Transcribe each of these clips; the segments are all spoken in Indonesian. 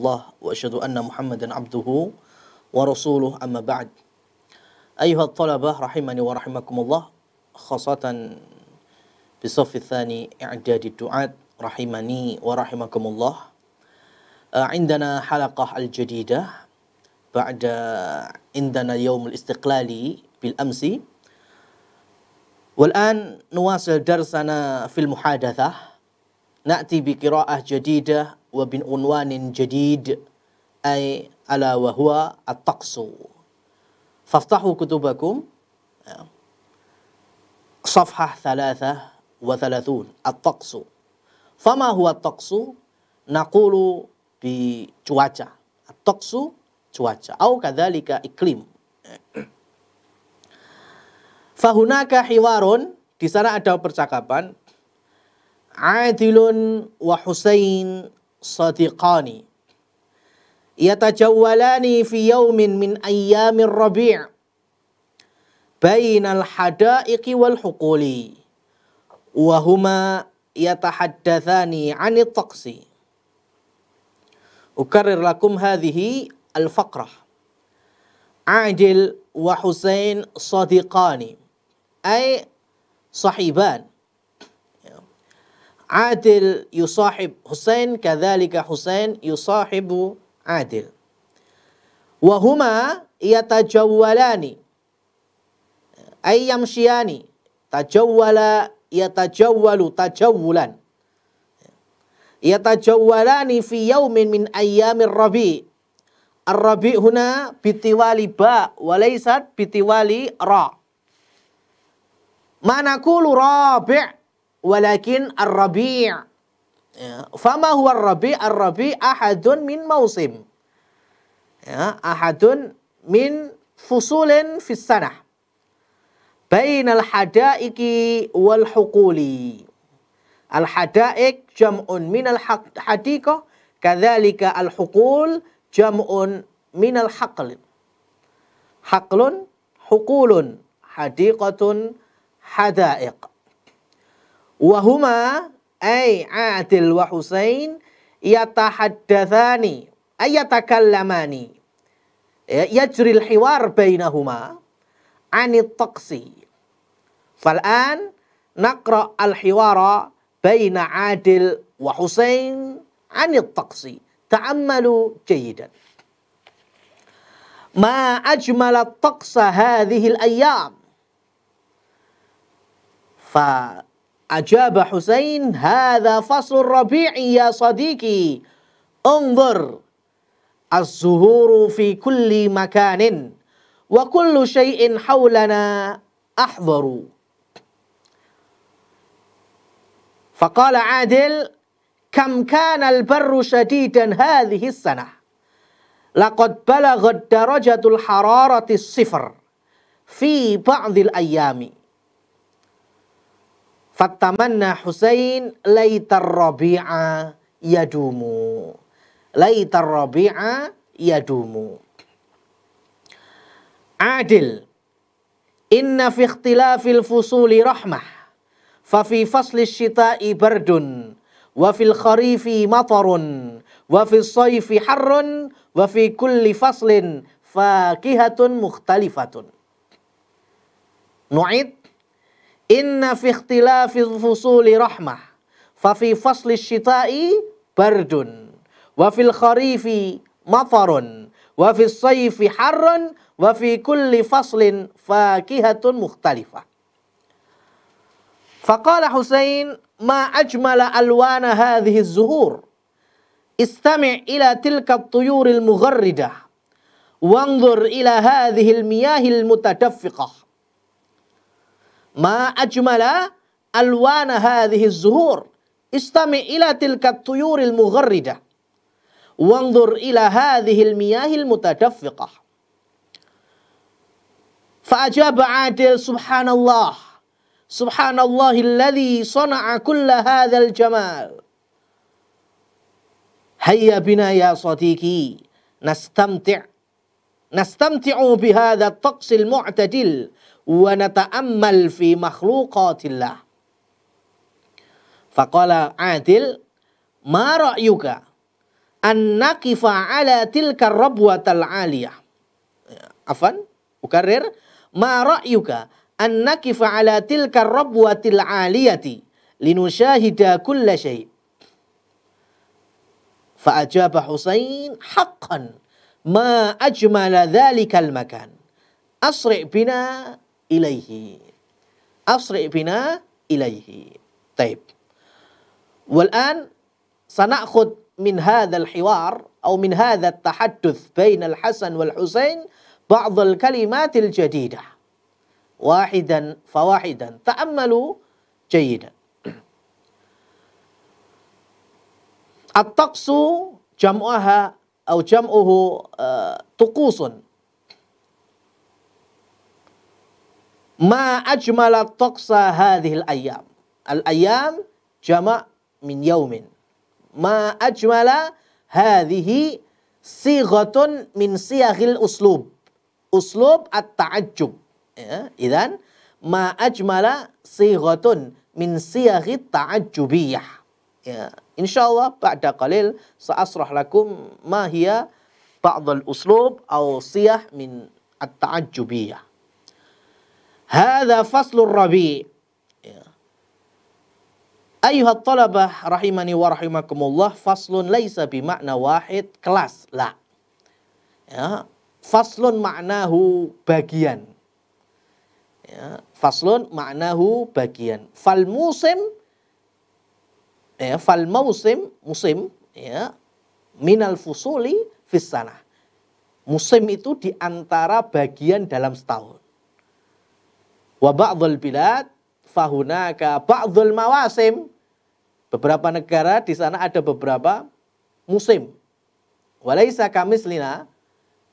الله وأشهد أن محمدا عبده ورسوله أما بعد أيها الطلبة رحمني ورحمكم الله خاصة بالصف الثاني إعداد الدعاة رحمني ورحمكم الله آه، عندنا حلقة الجديدة بعد عندنا يوم الاستقلال بالأمس والآن نواصل درسنا في المحادثة نأتي بقراءة جديدة wa bin unwanin jadid ay ala wa huwa at-taqsu. Faftahu kutubakum ya. Safhah thalathah wa thalathun at-taqsu. Fama huwa at-taqsu? Naqulu bi cuaca. At-taqsu cuaca. Au kadzalika iklim. Fahunaka hiwarun, di sana ada percakapan. Adilun wa Husain صديقان يتجولان في يوم من أيام الربيع بين الحدائق والحقول وهما يتحدثان عن الطقس أكرر لكم هذه الفقرة عادل وحسين صديقان أي صحيبان عادل يصاحب حسين كذلك حسين يصاحب عادل وهما يتجولان أي يمشيان تجول يتجول تجولا يتجولان في يوم من أيام الربيع الربيع هنا بطوال باء وليست بطوال راء ما نقول رابع ولكن الربيع فما هو الربيع الربيع أحد من موسم أحد من فصول في السنة بين الحدائق والحقول الحدائق جمع من الحديقة كذلك الحقول جمع من الحقل حقل حقول حديقة حدائق Wahuma ay Adil wa Husain yatahaddatsani ay yatakallamani yajril hiwar bainahuma anit taqsi fal'an naqra al-hiwara baina Adil wa Husain anit taqsi ta'ammalu jayidan ما أجمل الطقس هذه الأيام ف أجاب حسين هذا فصل الربيع يا صديقي انظر الزهور في كل مكان وكل شيء حولنا أحضر فقال عادل كم كان البر شديدا هذه السنة لقد بلغت درجة الحرارة الصفر في بعض الأيام Fattamanna Husain laitar rabi'a yadumu. Laitar rabi'a yadumu. Adil. Inna fi ikhtilafil fusuli rahmah. Fafi fasli syita'i bardun. Wafil kharifi matarun. Wafil sayfi harrun. Wafi kulli faslin fakihatun mukhtalifatun. Nu'id Inna fi ikhtilafi fusuli rahmah. Fa fi fasli syita'i bardun. Wa fil kharifi matarun. Wa fil sayfi harrun. Wa fi kulli faslin fakihatun mukhtalifah. Faqala فقال حسين ما أجمل ألوان هذه الزهور استمع إلى تلك الطيور المغردة وانظر إلى هذه المياه المتدفقة ما أجمل ألوان هذه الزهور استمع إلى تلك الطيور المغردة وانظر إلى هذه المياه المتدفقة فأجاب عادل سبحان الله سبحان الله الذي صنع كل هذا الجمال هيا بنا يا صديقي نستمتع نستمتع بهذا الطقس المعتدل ونتأمل في مخلوقات الله فقال عادل ما رأيك أن نقف على تلك الربوة العالية عفوا أكرر ما رأيك أن نقف على تلك الربوة العالية لنشاهد كل شيء فأجاب حسين حقا ما أجمل ذلك المكان أسرع بنا إليه أسرع بنا إليه طيب والآن سنأخذ من هذا الحوار أو من هذا التحدث بين الحسن والحسين بعض الكلمات الجديدة واحدا فواحدا تأملوا جيدا الطقس جمعها أو جمعه آه، طقوس ما أجمل الطقس هذه الأيام الأيام جمع من يوم ما أجمل هذه صيغة من صيغ الأسلوب أسلوب التعجب إيه؟ إذا ما أجمل صيغة من صيغ التعجبية إيه؟ إن شاء الله بعد قليل سأشرح لكم ما هي بعض الأسلوب أو صيغ من التعجبية Hada faslur rabi. Ya. Ayuhat talabah rahimani wa rahimakumullah faslun laisa bimakna wahid kelas. La. Ya. Faslun maknahu bagian. Ya. Faslun maknahu bagian. Fal musim ya, fal musim musim ya minal fusuli fisanah. Musim itu diantara bagian dalam setahun. Wa ba'dhul bilad fahunaka ba'dhul mawasim. Beberapa negara di sana ada beberapa musim. Walaisa kamislina,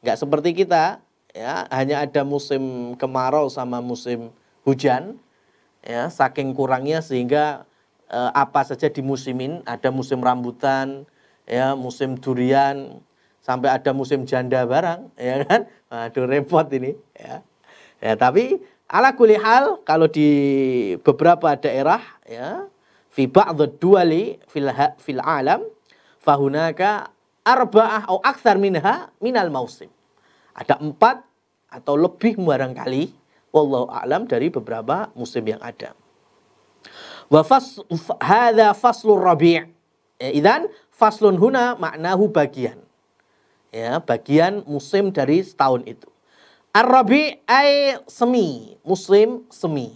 nggak seperti kita, ya hanya ada musim kemarau sama musim hujan, ya saking kurangnya sehingga e, apa saja dimusimin, ada musim rambutan, ya musim durian, sampai ada musim janda barang, ya kan? Aduh repot ini, ya. Ya tapi ala hal kalau di beberapa daerah ya fi ba'd duwali fil fil alam fahunaka arba'ah atau akthar minha minal mausim. Ada empat atau lebih barangkali wallahu alam dari beberapa musim yang ada. Wa fas hadza faslur rabi'. Ya, idan faslun huna maknahu bagian. Ya, bagian musim dari setahun itu. الربيع أي صمي مسلم صمي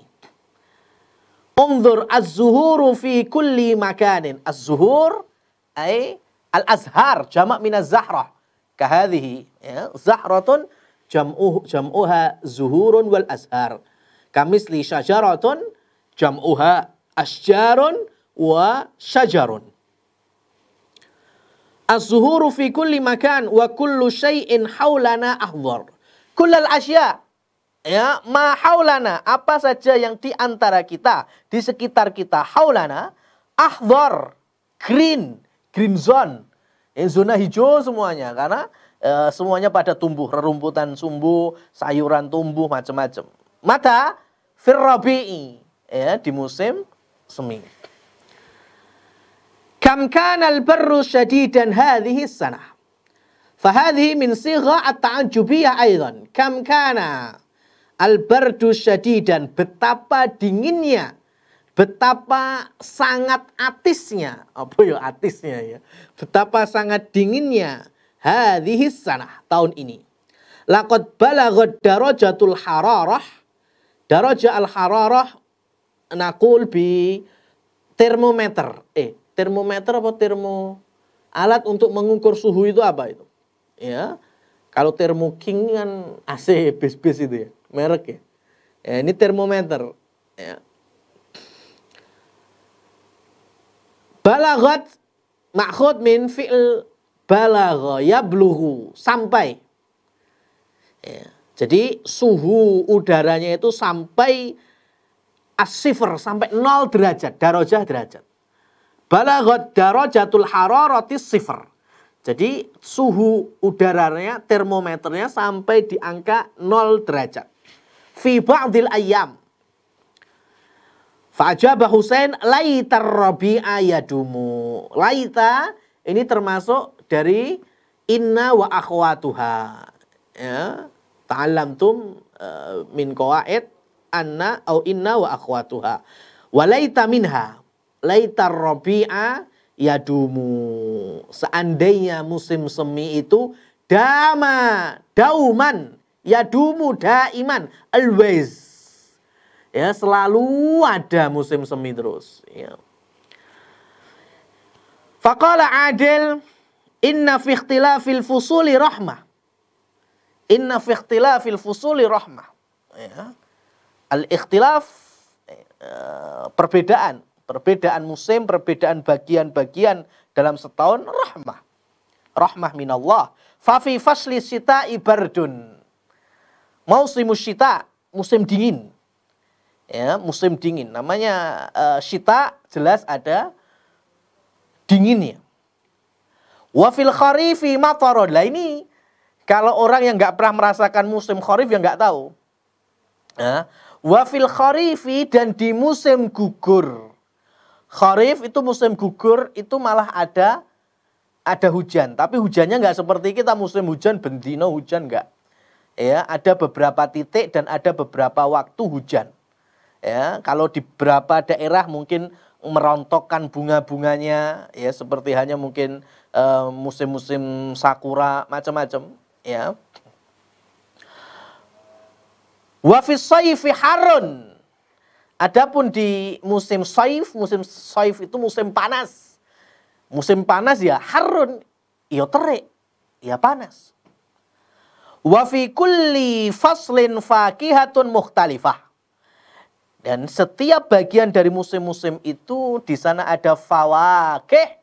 انظر الزهور في كل مكان الزهور أي الأزهار جمع من الزهرة كهذه إيه، زهرة جمعه جمعها زهور والأزهار كمثل شجرة جمعها أشجار وشجر الزهور في كل مكان وكل شيء حولنا أخضر Kulal asya. Ya, ma haulana, apa saja yang di antara kita, di sekitar kita haulana, ahdhar, green, green zone. Ya, zona hijau semuanya karena e, semuanya pada tumbuh, rerumputan tumbuh, sayuran tumbuh macam-macam. Mata firrabi'i ya di musim semi. Kam kana al-barru syadidan hadhihi sanah. Fahadhi min sigha at-ta'ajubiyah aydan. Kam kana al-bardu syadidan. Betapa dinginnya. Betapa sangat atisnya. Apa ya atisnya ya. Betapa sangat dinginnya. Hadhi sanah. Tahun ini. Laqad balagad darajatul hararah. Daraja al-hararah. Nakul bi termometer. Eh, termometer apa termo? Alat untuk mengukur suhu itu apa itu? ya kalau termoking king kan AC bis-bis itu ya merek ya, ya ini termometer ya. balagot makhud min fi'il ya bluhu sampai ya. jadi suhu udaranya itu sampai asifer sampai nol derajat darajah derajat balagot darajatul hararati sifar jadi suhu udaranya, termometernya sampai di angka 0 derajat. Fi ba'dil ayam. Fa'ajabah Husain laitar rabi'a yadumu. Laita ini termasuk dari inna wa akhwatuha. Ya. tum uh, e, min qawaid anna au inna wa akhwatuha. Wa laita minha. Laitar rabi'a yadumu. Seandainya musim semi itu dama, dauman, yadumu daiman, always. Ya, selalu ada musim semi terus. Ya. Faqala Adil, inna fi ikhtilafil fusuli rahmah. Inna fi ikhtilafil fusuli rahmah. Ya. Al-ikhtilaf, eh, perbedaan Perbedaan musim, perbedaan bagian-bagian dalam setahun rahmah. Rahmah minallah. fi fasli sita ibardun. Musim syita, musim dingin. Ya, musim dingin. Namanya uh, syita jelas ada dinginnya. Wafil kharifi matarun. Lah ini kalau orang yang nggak pernah merasakan musim kharif yang nggak tahu. Nah, ya. wafil kharifi dan di musim gugur. Kharif itu musim gugur itu malah ada ada hujan, tapi hujannya nggak seperti kita musim hujan bendino hujan nggak. Ya, ada beberapa titik dan ada beberapa waktu hujan. Ya, kalau di beberapa daerah mungkin merontokkan bunga-bunganya ya seperti hanya mungkin eh, musim-musim uh, sakura macam-macam ya. Wa fi harun Adapun di musim saif, musim saif itu musim panas. Musim panas ya harun, ya terik, ya panas. Wa fi kulli faslin fakihatun mukhtalifah. Dan setiap bagian dari musim-musim itu di sana ada fawakih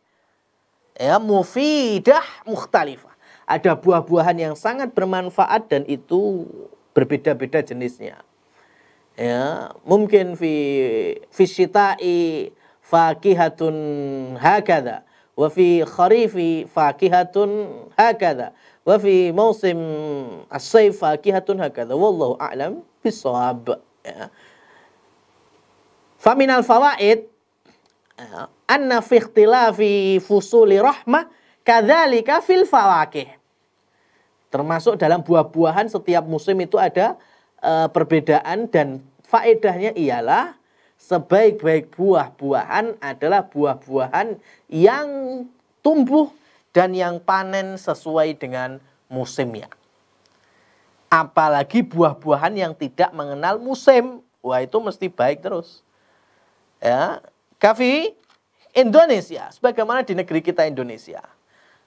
ya mufidah muhtalifah. Ada buah-buahan yang sangat bermanfaat dan itu berbeda-beda jenisnya ya mungkin fi fi syita'i fakihatun hakada wa fi kharifi fakihatun hakada wa fi musim as-sayf fakihatun hakada wallahu a'lam bisawab ya. al fawaid ya, anna fi ikhtilafi fusuli rahmah kadzalika fil fawakih. Termasuk dalam buah-buahan setiap musim itu ada e, perbedaan dan faedahnya ialah sebaik-baik buah-buahan adalah buah-buahan yang tumbuh dan yang panen sesuai dengan musimnya. Apalagi buah-buahan yang tidak mengenal musim. Wah itu mesti baik terus. Ya, Kafi, Indonesia, sebagaimana di negeri kita Indonesia.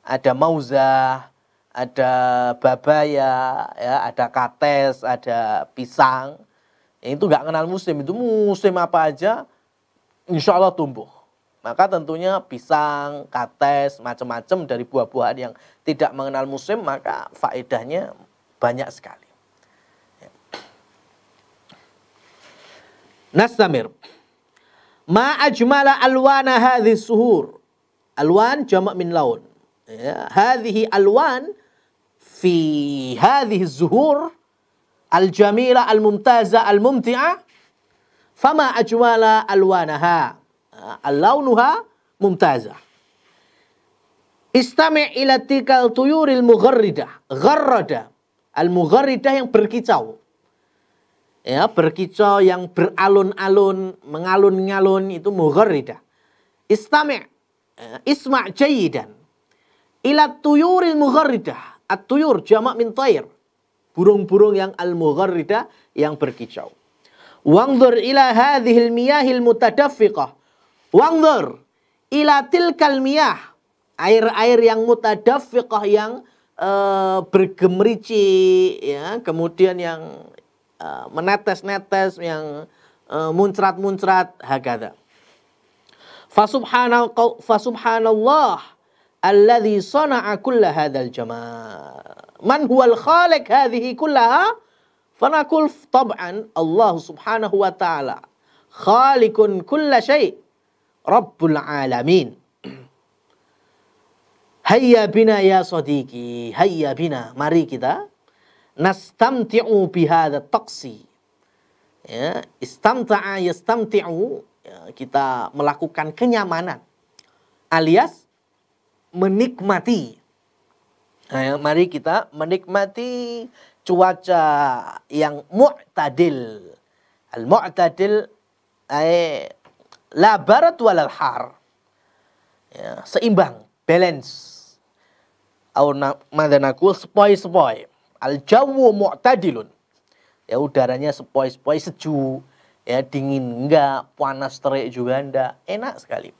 Ada mauzah, ada babaya, ya, ada kates, ada pisang. Itu nggak kenal musim, itu musim apa aja insya Allah tumbuh. Maka tentunya pisang, kates, macam-macam dari buah-buahan yang tidak mengenal musim, maka faedahnya banyak sekali. Nasamir. Ya. Nastamir. Ma ajmala alwana hadhi suhur. Alwan jamak min laun. Ya, alwan fi hadhihi zuhur al-jamila al-mumtaza al-mumti'a fama ajwala alwanaha al-launuha mumtaza istami' ila tikal tuyuril mugharridah gharrada al-mugharridah yang berkicau ya berkicau yang beralun-alun mengalun-ngalun itu mugharridah istami' eh, isma' jayidan ila tuyuril mugharridah At-tuyur jamak min tair. Burung-burung yang al-mugharrida yang berkicau. Wangdur ila hadhil miyahil mutadaffiqah. Wangdur ila tilkal miyah. Air-air yang mutadaffiqah yang uh, bergemerici. Ya. Kemudian yang uh, menetes-netes, yang uh, muncrat-muncrat. Hakada. Fasubhanallah. Fasubhanallah الذي صنع كل هذا الجمال من هو الخالق هذه كلها فنقول طبعا الله سبحانه وتعالى خالق كل شيء رب العالمين هيا بنا يا صديقي هيا بنا ماري كده نستمتع بهذا taqsi استمتع يستمتع yastamti'u ya, kita melakukan kenyamanan alias menikmati. Nah, mari kita menikmati cuaca yang mu'tadil. Al-mu'tadil la barat wal har. Ya, seimbang, balance. Au madanaku sepoi-sepoi. Al-jawu mu'tadilun. Ya udaranya sepoi-sepoi sejuk. Ya dingin enggak, panas terik juga enggak. Enak sekali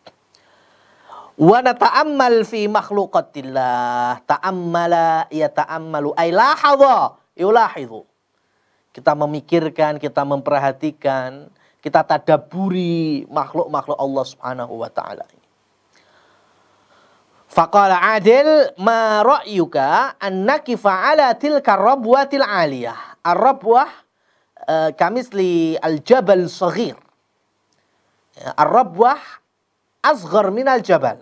wa nata'ammal fi makhluqatillah ta'ammala ya ta'ammalu ay lahadha yulahidhu kita memikirkan kita memperhatikan kita tadaburi makhluk-makhluk Allah Subhanahu wa taala Faqala Adil ma ra'yuka annaki fa'ala tilka rabwatil aliyah ar-rabwah eh, kamisli al-jabal saghir ya, ar-rabwah asghar minal jabal.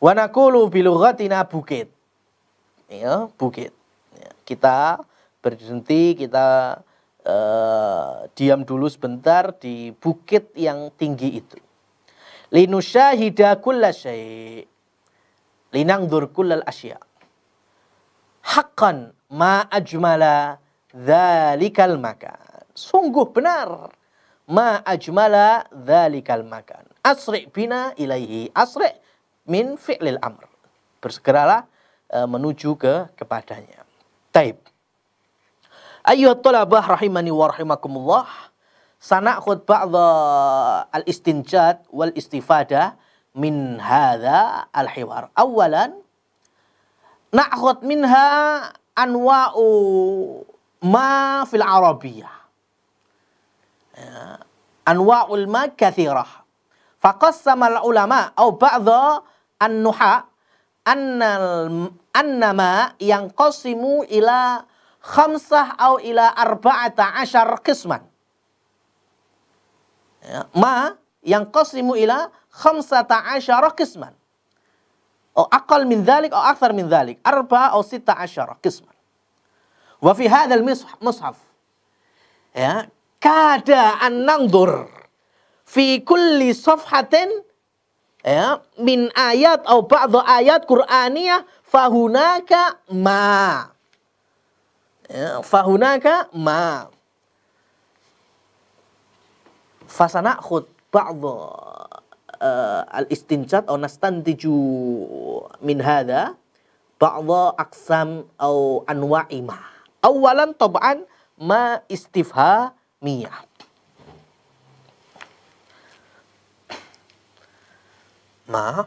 Wa naqulu bilughatina bukit. Ya, bukit. Ya, kita berhenti, kita uh, diam dulu sebentar di bukit yang tinggi itu. Linusyahida kulla syai' linangdur kullal asya. Haqqan ma ajmala dzalikal makan. Sungguh benar ma ajmala dzalikal makan. Asri bina ilaihi. Asri min fi'lil amr. Bersegeralah e, menuju ke kepadanya. Taib. Ayuhat talabah rahimani wa rahimakumullah. Sanakhud ba'dha al-istinjat wal istifadah min hadha al-hiwar. Awalan, na'khud minha anwa'u ma fil arabiyah أنواع الماء كثيرة فقسم العلماء أو بعض النحاة أن أن ما ينقسم إلى خمسة أو إلى أربعة عشر قسما ما ينقسم إلى خمسة عشر قسما أو أقل من ذلك أو أكثر من ذلك أربعة أو ستة عشر قسما وفي هذا المصحف kada an nangdur fi kulli safhatin ya min ayat atau ba'dha ayat Qur'aniyah fahunaka ma ya, fahunaka ma fasana khut ba'dha uh, eh, al istinjat atau nastantiju min hadha ba'dha aksam atau anwa'ima awalan tab'an ma istifha مية مع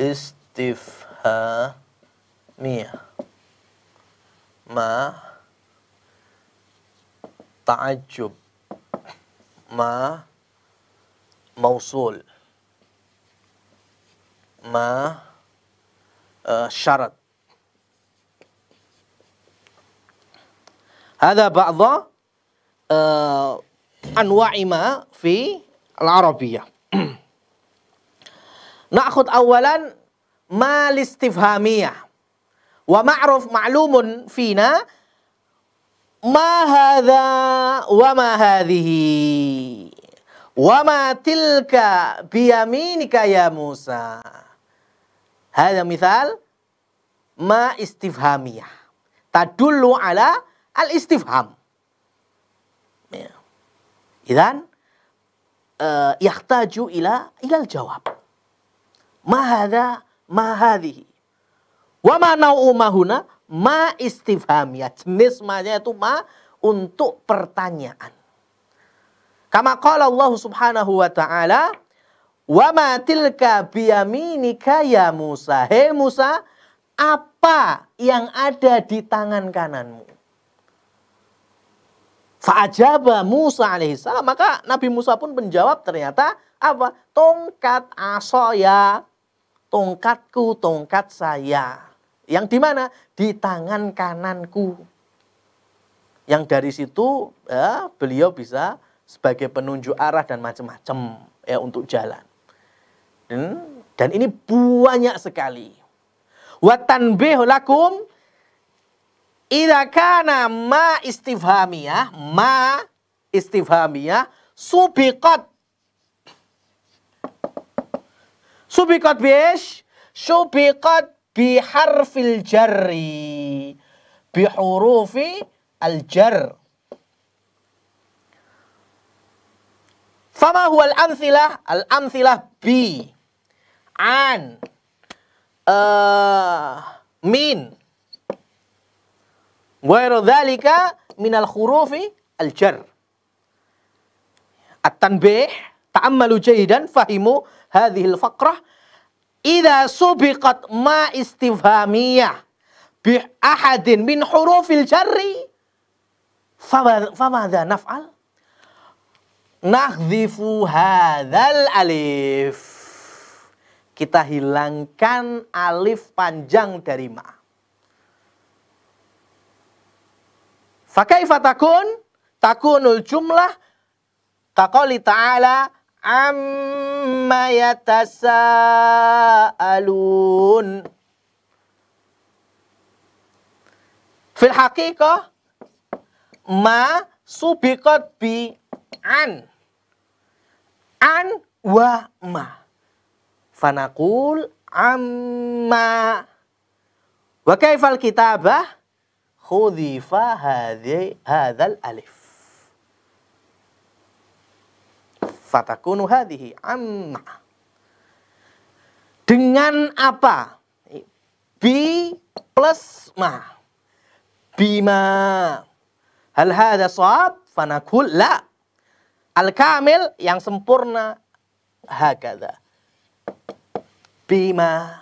استفهامية مع تعجب مع موصول مع الشرط هذا بعض آه، أنواع ما في العربية نأخذ أولا ما الاستفهامية ومعروف معلوم فينا ما هذا وما هذه وما تلك بيمينك يا موسى Hada misal ma istifhamiyah. Tadullu ala al istifham. Ya. Idan uh, eh, yahtaju ila ilal jawab. Ma hadha ma hadhihi. Wa ma nau'u ma huna ma istifhamiyah. Jenis manya itu ma untuk pertanyaan. Kama qala Allah Subhanahu wa taala Wa ma tilka biyaminika ya Musa. Hei Musa, apa yang ada di tangan kananmu? Fa'ajabah Musa alaihissalam. Maka Nabi Musa pun menjawab ternyata apa? Tongkat ya, Tongkatku, tongkat saya. Yang di mana? Di tangan kananku. Yang dari situ ya, beliau bisa sebagai penunjuk arah dan macam-macam ya untuk jalan. Hmm? Dan ini banyak sekali. Watan tanbih lakum idza kana ma istifhamiyah, ma istifhamiyah subiqat subiqat bish subiqat bi al jari bi hurufi al jar fama huwa al amthilah al amthilah bi عن من غير ذلك من الخروف الجر التنبيه تأملوا جيدا فهموا هذه الفقرة إذا سبقت ما استفهامية بأحد من حروف الجر فماذا نفعل؟ نحذف هذا الألف Kita hilangkan alif panjang dari ma. Fakaifa takun? Takunul jumlah. Kakoli ta'ala amma yatasa'alun. Fil hakikoh ma subikot bi an an wa ma Fanaqul amma wa kaifal kitabah khudifa hadzal alif. Fatakunu hadhihi amma. Dengan apa? Bi plus ma. Bima. Hal hadza sahab Fanakul la. Al kamil yang sempurna hakadha bima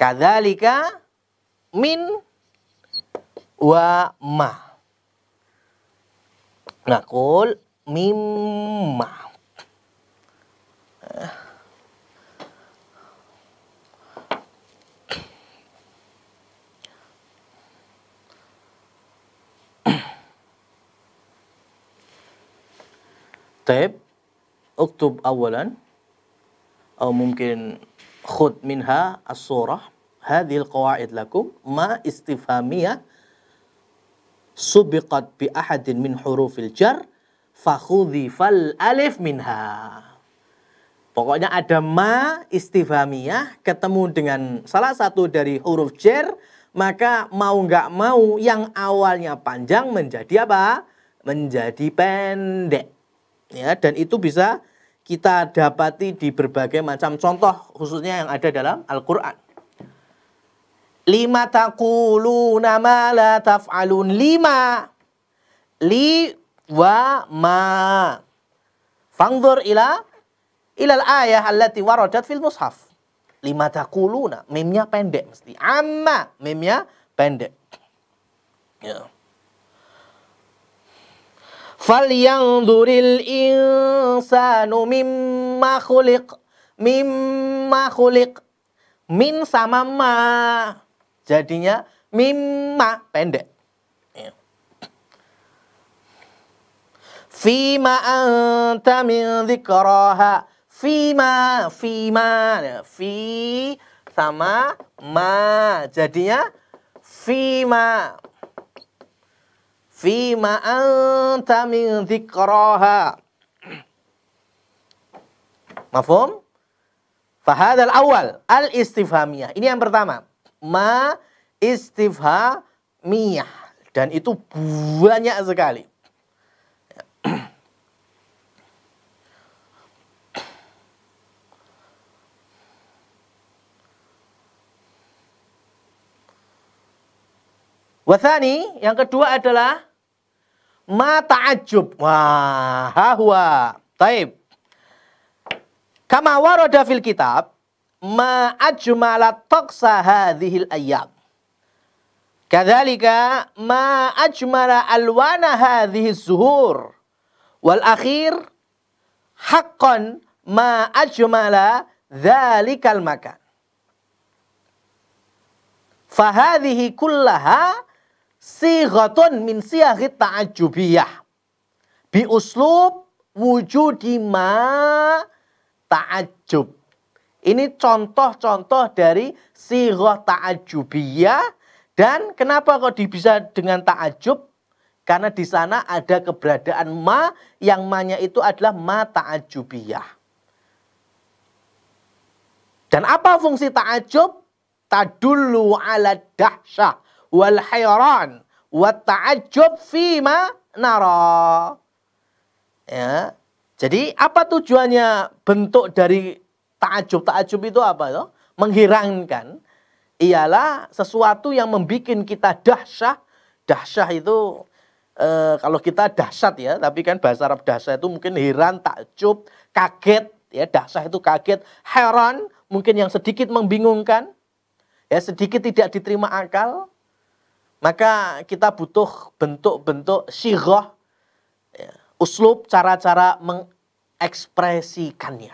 kadalika min wa ma naqul mimma طيب اكتب اولا atau mungkin khud minha as-surah hadhil qawaid lakum ma istifhamiyah subiqat bi ahadin min hurufil jar fakhudhifal alif minha Pokoknya ada ma istifhamiyah ketemu dengan salah satu dari huruf jar maka mau nggak mau yang awalnya panjang menjadi apa? Menjadi pendek. Ya, dan itu bisa kita dapati di berbagai macam contoh khususnya yang ada dalam Al-Quran. Lima taquluna ma la taf'alun. Lima. Li wa ma. Fangdur ila ilal ayah allati waradat fil mushaf. Lima taquluna, Mimnya pendek mesti. Amma. Mimnya pendek. Ya. Yeah duril insanu mimma khuliq mimma khuliq min sama ma jadinya mimma pendek Fima anta min dhikraha Fima Fima ya, Fi sama ma jadinya Fima fima anta min dzikraha. Mafhum? Fahadal awal al istifhamiyah. Ini yang pertama. Ma istifhamiyah dan itu banyak sekali. Wathani, yang kedua adalah ma ta'ajjub. Wah, hahwa. Taib. Kama warada fil kitab ma ajmala taqsa hadhil ayyam. Kadzalika ma ajmala alwana hadhihi zuhur. Wal akhir haqqan ma ajmala dzalikal makan. Fahadhihi kullaha sighatun min siyahit ta'ajubiyah. Bi uslub wujudima ta'ajub. Ini contoh-contoh dari sirah ta'ajubiyah. Dan kenapa kok bisa dengan ta'ajub? Karena di sana ada keberadaan ma yang manya itu adalah ma ta'ajubiyah. Dan apa fungsi ta'ajub? Tadullu ala dahsyah wal hayran wa ta'ajjub fima nara. Ya. Jadi apa tujuannya bentuk dari ta'ajub? Ta'ajub itu apa loh? Menghirangkan ialah sesuatu yang membuat kita dahsyah. Dahsyah itu e, kalau kita dahsyat ya, tapi kan bahasa Arab dahsyah itu mungkin heran, takjub, kaget ya, dahsyah itu kaget, heran, mungkin yang sedikit membingungkan. Ya, sedikit tidak diterima akal, maka kita butuh bentuk-bentuk syirah, ya, uslub, cara-cara mengekspresikannya.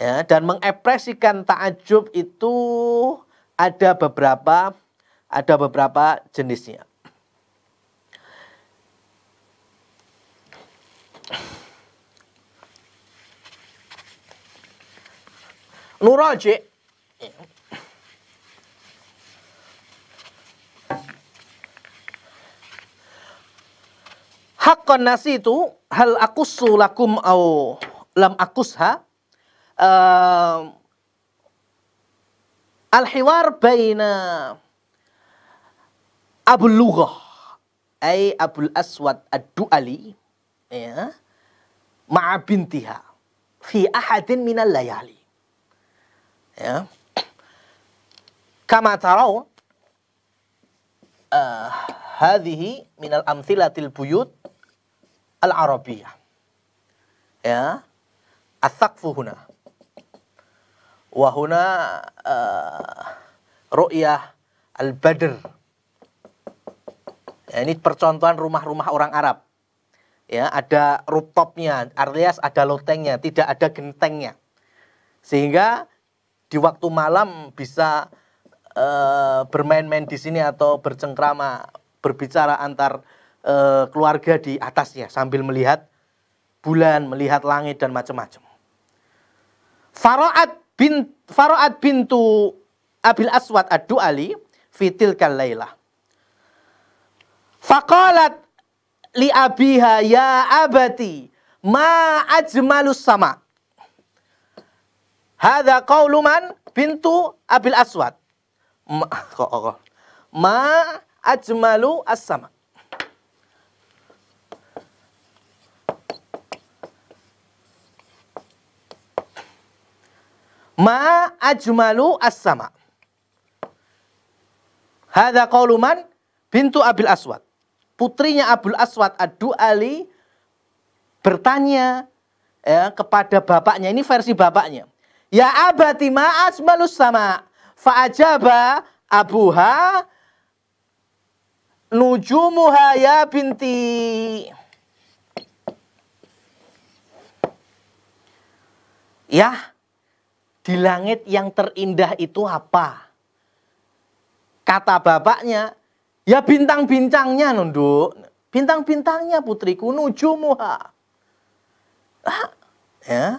Ya, dan mengekspresikan ta'ajub itu ada beberapa ada beberapa jenisnya. Nurajik Hakon nasi itu hal aku sulakum au lam akusha uh, Alhiwar baina abul lughah ay abul aswad ad-duali ya ma'a bintiha fi ahadin min layali ya kama tahu, uh, eh, hadhihi al amthilatil buyut al-Arabiyah. Ya. asakfu huna. wahuna uh, ru'yah al-Badr. Ya, ini percontohan rumah-rumah orang Arab. Ya, ada rooftopnya, alias ada lotengnya, tidak ada gentengnya. Sehingga di waktu malam bisa uh, bermain-main di sini atau bercengkrama, berbicara antar e, keluarga di atasnya sambil melihat bulan, melihat langit dan macam-macam. Faroat bin Faroat bintu Abil Aswad adu Ali fitil kalailah. Fakolat li abiha ya abati ma ajmalus sama. Hada luman pintu Abil Aswad. Ma, kok, kok. ma ajmalu as-sama. Ma ajmalu as-sama. Hadza qauluman bintu Abil Aswad. Putrinya Abul Aswad adu ali bertanya ya, kepada bapaknya. Ini versi bapaknya. Ya abati ma ajmalu sama. Fa'ajaba abuha nujumuha ya binti. Ya, di langit yang terindah itu apa? Kata bapaknya, ya bintang-bintangnya nunduk. Bintang-bintangnya putriku nujumuha. ya.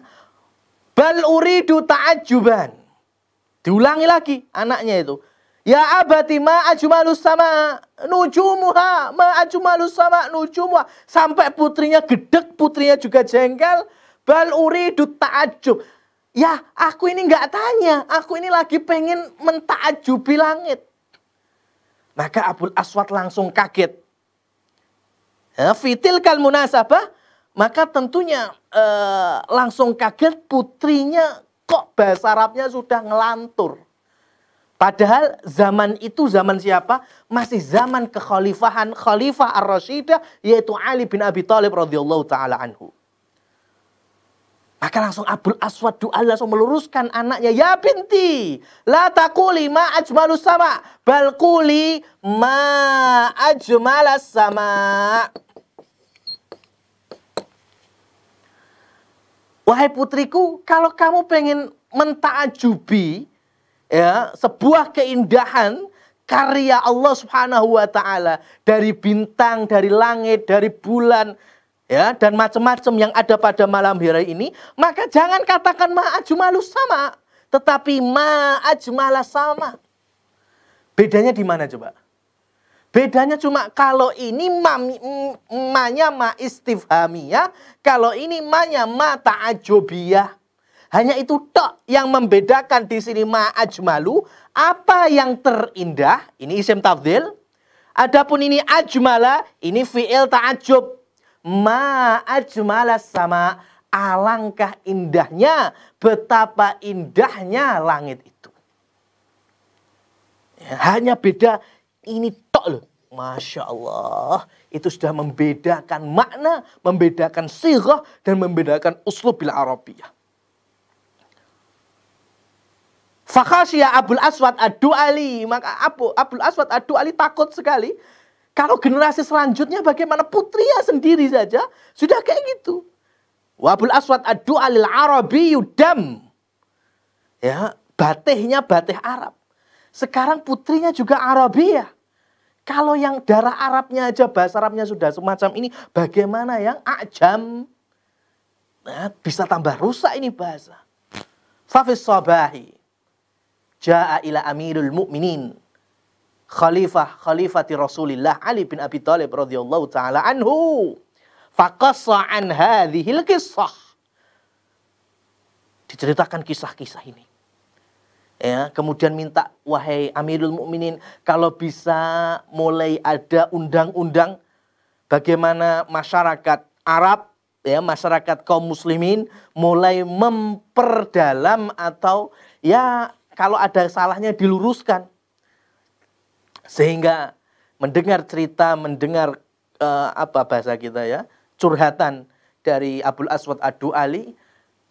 Bal uridu ta'ajuban. Diulangi lagi anaknya itu. Ya abati ma sama nujumuha ma ajumalus sama nujumuha sampai putrinya gedek putrinya juga jengkel bal uridu ta'ajub Ya, aku ini nggak tanya. Aku ini lagi pengen mentaajubi langit. Maka Abul Aswad langsung kaget. Ya, fitil kal munasabah. Maka tentunya eh, langsung kaget putrinya kok bahasa Arabnya sudah ngelantur. Padahal zaman itu zaman siapa? Masih zaman kekhalifahan Khalifah Ar-Rasyidah yaitu Ali bin Abi Thalib radhiyallahu taala anhu. Maka langsung Abdul Aswad doa langsung meluruskan anaknya. Ya binti, la takuli ma ajmalus sama. Balkuli ma ajmalas sama. Wahai putriku, kalau kamu pengen mentaajubi ya, sebuah keindahan karya Allah Subhanahu wa taala dari bintang, dari langit, dari bulan, ya dan macam-macam yang ada pada malam hari ini, maka jangan katakan ma'ajmalu sama, tetapi ma'ajmala sama. Bedanya di mana coba? Bedanya cuma kalau ini mami, manya ma istifhamiyah, kalau ini manya ma ta'ajubiyah. Hanya itu tok yang membedakan di sini ma'ajmalu apa yang terindah, ini isim tafdil. Adapun ini ajmala, ini fi'il ta'ajub ma ajmala sama alangkah indahnya betapa indahnya langit itu ya, hanya beda ini tok loh Masya Allah, itu sudah membedakan makna, membedakan sirah, dan membedakan uslub bila Arabiyah. Fakhasya Abul Aswad Adu Ali, maka Abu, Abul Aswad Adu Ali takut sekali kalau generasi selanjutnya bagaimana putrinya sendiri saja sudah kayak gitu. Wabul Aswat adu alil arabi yudam. Ya, batihnya batih Arab. Sekarang putrinya juga Arabi ya. Kalau yang darah Arabnya aja bahasa Arabnya sudah semacam ini, bagaimana yang ajam? Nah, bisa tambah rusak ini bahasa. Fafis sabahi. Ja'a ila amirul mu'minin khalifah khalifati Rasulillah Ali bin Abi Thalib radhiyallahu taala anhu. Faqassa an hadhil kisah. Diceritakan kisah-kisah ini. Ya, kemudian minta wahai Amirul Mukminin kalau bisa mulai ada undang-undang bagaimana masyarakat Arab ya masyarakat kaum muslimin mulai memperdalam atau ya kalau ada salahnya diluruskan sehingga mendengar cerita, mendengar uh, apa bahasa kita ya, curhatan dari Abdul Aswad Adu Ali,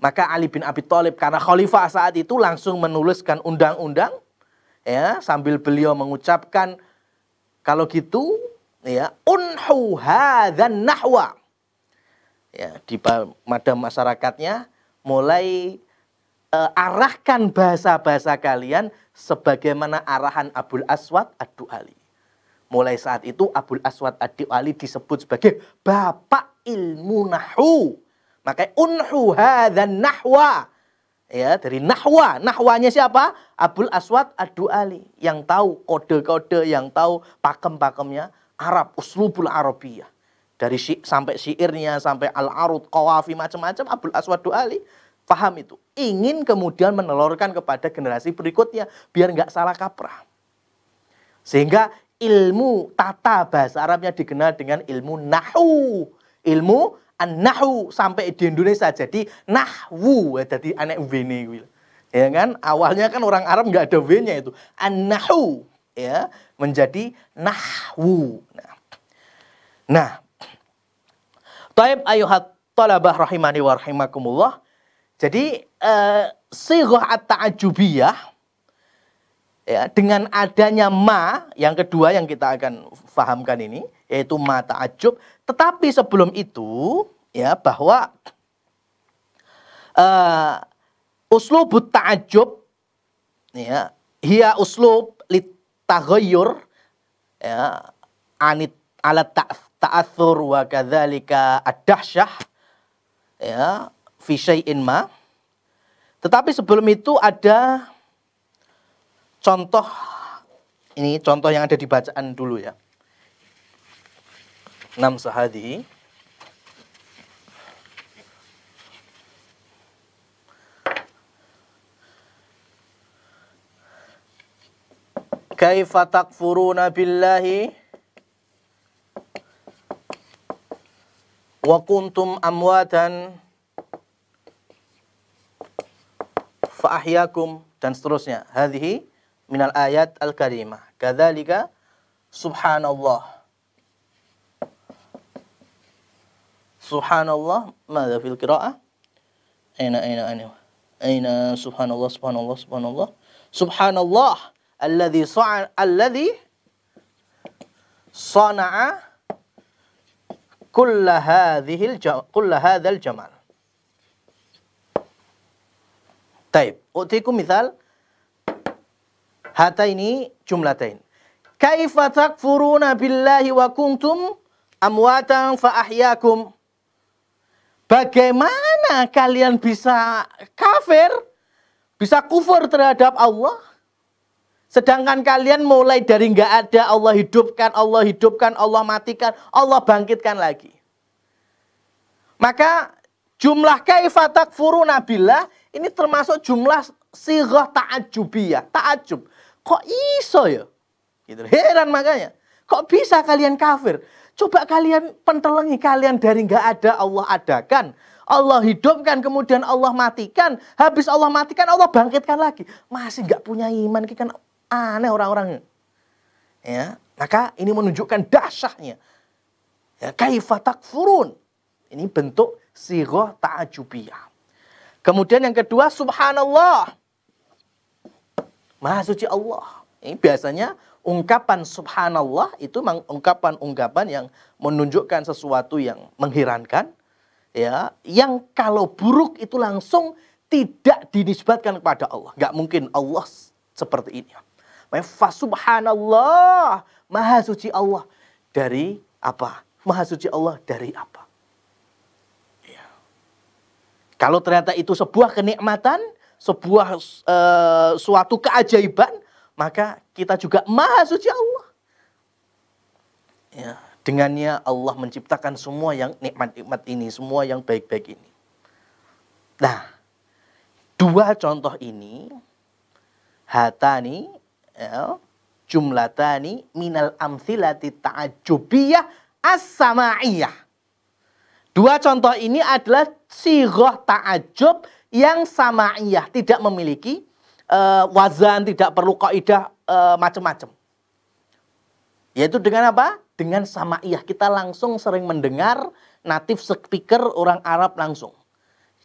maka Ali bin Abi Thalib karena khalifah saat itu langsung menuliskan undang-undang ya sambil beliau mengucapkan kalau gitu ya unhu hadzan nahwa ya di pada masyarakatnya mulai uh, arahkan bahasa-bahasa kalian sebagaimana arahan Abul Aswad Adu Ali. Mulai saat itu Abul Aswad Adu Ali disebut sebagai bapak ilmu nahu. Maka unhu dan nahwa. Ya, dari nahwa. Nahwanya siapa? Abul Aswad Adu Ali yang tahu kode-kode, yang tahu pakem-pakemnya Arab, uslubul Arabiyah. Dari si, sampai syairnya, sampai al-arud, qawafi macam-macam Abul Aswad Adu Ali. Paham itu. Ingin kemudian menelurkan kepada generasi berikutnya biar nggak salah kaprah. Sehingga ilmu tata bahasa Arabnya dikenal dengan ilmu nahu. Ilmu an-nahu sampai di Indonesia jadi nahwu jadi anek w ya kan awalnya kan orang Arab nggak ada w itu an-nahu ya menjadi nahwu nah, nah Taib ayuhat talabah rahimani wa rahimakumullah jadi eh, sirah at ya, dengan adanya ma yang kedua yang kita akan fahamkan ini yaitu ma ta'ajub. Tetapi sebelum itu ya bahwa eh, uslub ta'ajub ya hia uslub litaghayyur ya anit ala ta'athur wa kadzalika ad-dahsyah ya fi ma. Tetapi sebelum itu ada contoh ini contoh yang ada di bacaan dulu ya. Nam sahadi. Kaifa takfuruna billahi wa kuntum amwatan فأحياكم dan seterusnya. Hadhihi الآيات ayat al-karimah. Kadzalika subhanallah. Subhanallah, ماذا في القراءة؟ أين أين أين أين سبحان الله سبحان الله سبحان الله سبحان الله الذي صنع الذي صنع كل هذه الج... كل هذا الجمال Taib. Utiku misal hata ini jumlatain. Kaifa takfuruna billahi wa kuntum amwatan fa Bagaimana kalian bisa kafir? Bisa kufur terhadap Allah? Sedangkan kalian mulai dari nggak ada Allah hidupkan, Allah hidupkan, Allah matikan, Allah bangkitkan lagi. Maka jumlah kaifatak furu nabilah ini termasuk jumlah sirah ya. Ta'ajub. Kok iso ya? Gitu. Heran makanya. Kok bisa kalian kafir? Coba kalian pentelengi kalian dari nggak ada Allah adakan. Allah hidupkan, kemudian Allah matikan. Habis Allah matikan, Allah bangkitkan lagi. Masih nggak punya iman, kan aneh orang-orangnya. Ya, maka ini menunjukkan dahsyahnya. Ya, kaifa takfurun. Ini bentuk sigoh ta'ajubiyah. Kemudian yang kedua, subhanallah. Maha suci Allah. Ini biasanya ungkapan subhanallah itu ungkapan-ungkapan yang menunjukkan sesuatu yang mengherankan. ya Yang kalau buruk itu langsung tidak dinisbatkan kepada Allah. Gak mungkin Allah seperti ini. Fa subhanallah, maha suci Allah dari apa? Maha suci Allah dari apa? Kalau ternyata itu sebuah kenikmatan, sebuah e, suatu keajaiban, maka kita juga maha suci Allah. Ya, dengannya Allah menciptakan semua yang nikmat-nikmat ini, semua yang baik-baik ini. Nah, dua contoh ini hatani ya, jumlatani minal amthilati ta'ajubiyah as-samaiyah Dua contoh ini adalah sigoh ta'ajub yang sama'iyah. Tidak memiliki uh, wazan, tidak perlu kaidah uh, eh, macam-macam. Yaitu dengan apa? Dengan sama'iyah. Kita langsung sering mendengar natif speaker orang Arab langsung.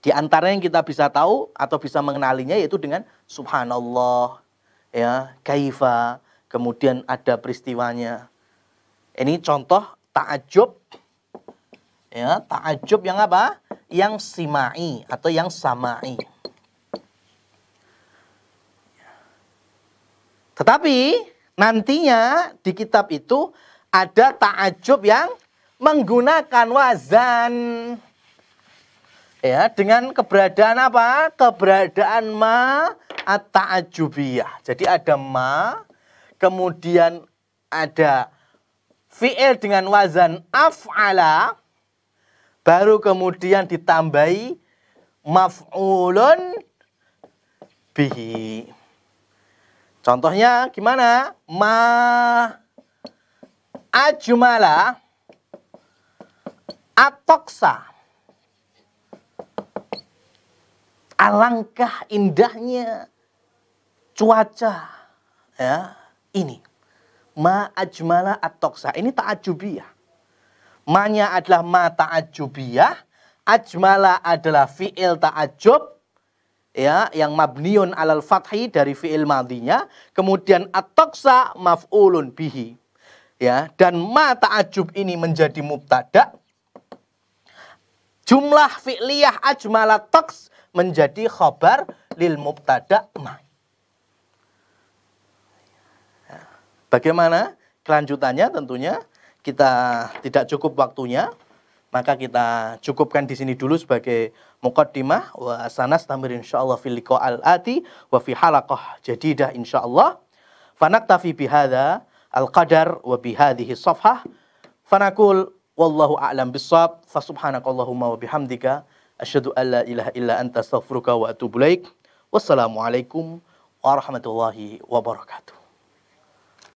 Di antara yang kita bisa tahu atau bisa mengenalinya yaitu dengan subhanallah, ya, kaifa, kemudian ada peristiwanya. Ini contoh ta'ajub ya takjub yang apa yang simai atau yang samai tetapi nantinya di kitab itu ada takjub yang menggunakan wazan ya dengan keberadaan apa keberadaan ma atau taajubiyah jadi ada ma kemudian ada fi'il dengan wazan af'ala Baru kemudian ditambahi maf'ulun bihi. Contohnya gimana? Ma ajmala atoksa. Alangkah indahnya cuaca ya ini. Ma ajmala atoksa. Ini takajubiyah. Manya adalah ma ta'ajubiyah. Ajmala adalah fi'il ta'ajub ya yang mabniun alal fathi dari fiil madinya kemudian at-toksa maf'ulun bihi ya dan ma ta'ajub ini menjadi mubtada jumlah fi'liyah ajmala toks menjadi khobar lil mubtada ma ya. bagaimana kelanjutannya tentunya kita tidak cukup waktunya, maka kita cukupkan di sini dulu sebagai mukaddimah wa asanas tamir insyaallah fil liqa'al ati wa fi halaqah jadidah insyaallah. Fanaktafi bihadza al-qadar wa bihadhihi safhah. Fanaqul wallahu a'lam bissawab. fa subhanakallahumma wa bihamdika asyhadu an la ilaha illa anta astaghfiruka wa atubu ilaik. Wassalamualaikum warahmatullahi wabarakatuh.